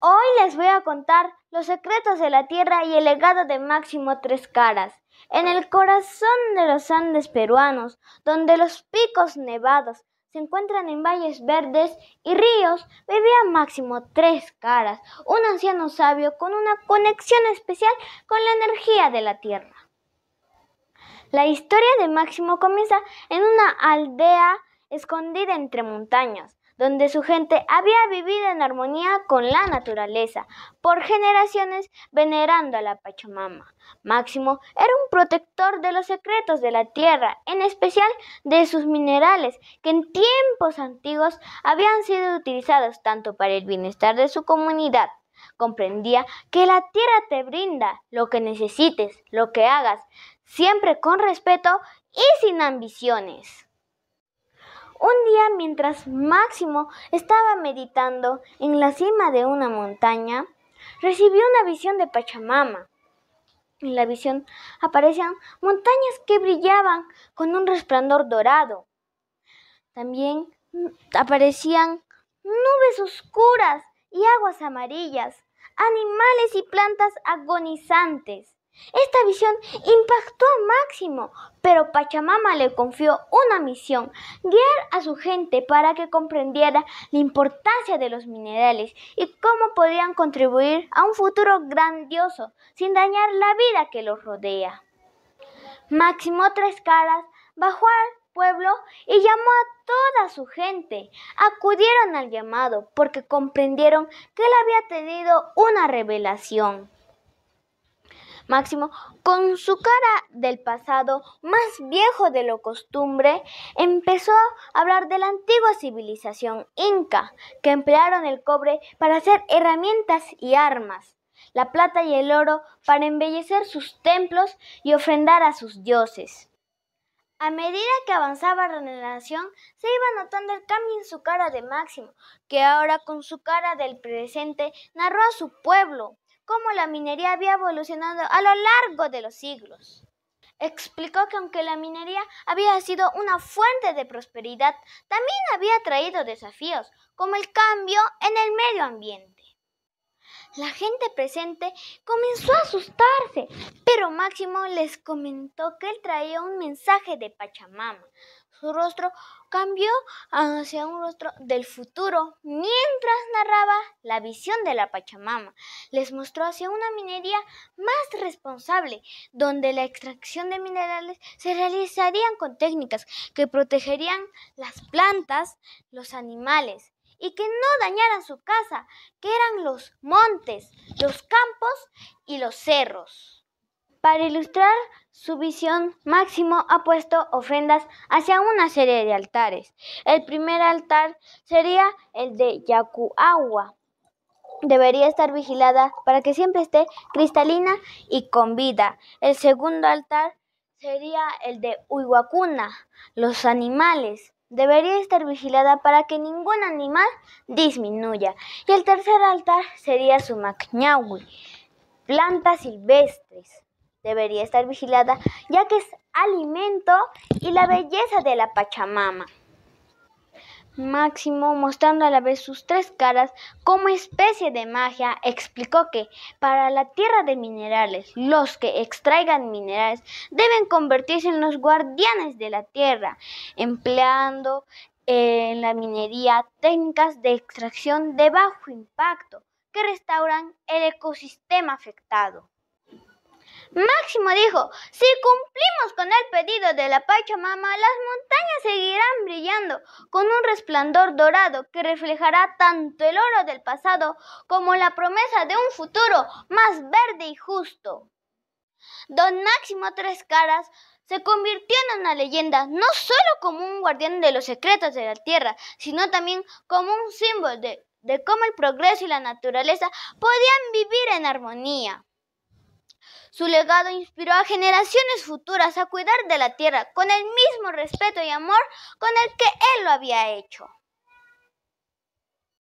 Hoy les voy a contar los secretos de la tierra y el legado de Máximo Tres Caras. En el corazón de los Andes peruanos, donde los picos nevados se encuentran en valles verdes y ríos, vivía Máximo Tres Caras, un anciano sabio con una conexión especial con la energía de la tierra. La historia de Máximo comienza en una aldea escondida entre montañas, donde su gente había vivido en armonía con la naturaleza por generaciones venerando a la Pachamama. Máximo era un protector de los secretos de la tierra, en especial de sus minerales, que en tiempos antiguos habían sido utilizados tanto para el bienestar de su comunidad comprendía que la tierra te brinda lo que necesites, lo que hagas, siempre con respeto y sin ambiciones. Un día mientras Máximo estaba meditando en la cima de una montaña, recibió una visión de Pachamama. En la visión aparecían montañas que brillaban con un resplandor dorado. También aparecían nubes oscuras y aguas amarillas, animales y plantas agonizantes. Esta visión impactó a Máximo, pero Pachamama le confió una misión, guiar a su gente para que comprendiera la importancia de los minerales y cómo podían contribuir a un futuro grandioso sin dañar la vida que los rodea. Máximo Tres Caras bajó al pueblo y llamó a toda su gente. Acudieron al llamado porque comprendieron que él había tenido una revelación. Máximo, con su cara del pasado más viejo de lo costumbre, empezó a hablar de la antigua civilización inca, que emplearon el cobre para hacer herramientas y armas, la plata y el oro para embellecer sus templos y ofrendar a sus dioses. A medida que avanzaba la narración, se iba notando el cambio en su cara de Máximo, que ahora con su cara del presente narró a su pueblo, cómo la minería había evolucionado a lo largo de los siglos. Explicó que aunque la minería había sido una fuente de prosperidad, también había traído desafíos, como el cambio en el medio ambiente. La gente presente comenzó a asustarse, pero Máximo les comentó que él traía un mensaje de Pachamama, su rostro cambió hacia un rostro del futuro mientras narraba la visión de la Pachamama. Les mostró hacia una minería más responsable, donde la extracción de minerales se realizarían con técnicas que protegerían las plantas, los animales y que no dañaran su casa, que eran los montes, los campos y los cerros. Para ilustrar su visión, Máximo ha puesto ofrendas hacia una serie de altares. El primer altar sería el de Yacuagua. Debería estar vigilada para que siempre esté cristalina y con vida. El segundo altar sería el de Uiguacuna, los animales. Debería estar vigilada para que ningún animal disminuya. Y el tercer altar sería su macñahui, plantas silvestres debería estar vigilada ya que es alimento y la belleza de la Pachamama. Máximo, mostrando a la vez sus tres caras como especie de magia, explicó que para la tierra de minerales, los que extraigan minerales deben convertirse en los guardianes de la tierra, empleando eh, en la minería técnicas de extracción de bajo impacto que restauran el ecosistema afectado. Máximo dijo, si cumplimos con el pedido de la Pachamama, las montañas seguirán brillando con un resplandor dorado que reflejará tanto el oro del pasado como la promesa de un futuro más verde y justo. Don Máximo Tres Caras se convirtió en una leyenda no solo como un guardián de los secretos de la tierra, sino también como un símbolo de cómo el progreso y la naturaleza podían vivir en armonía. Su legado inspiró a generaciones futuras a cuidar de la tierra con el mismo respeto y amor con el que él lo había hecho.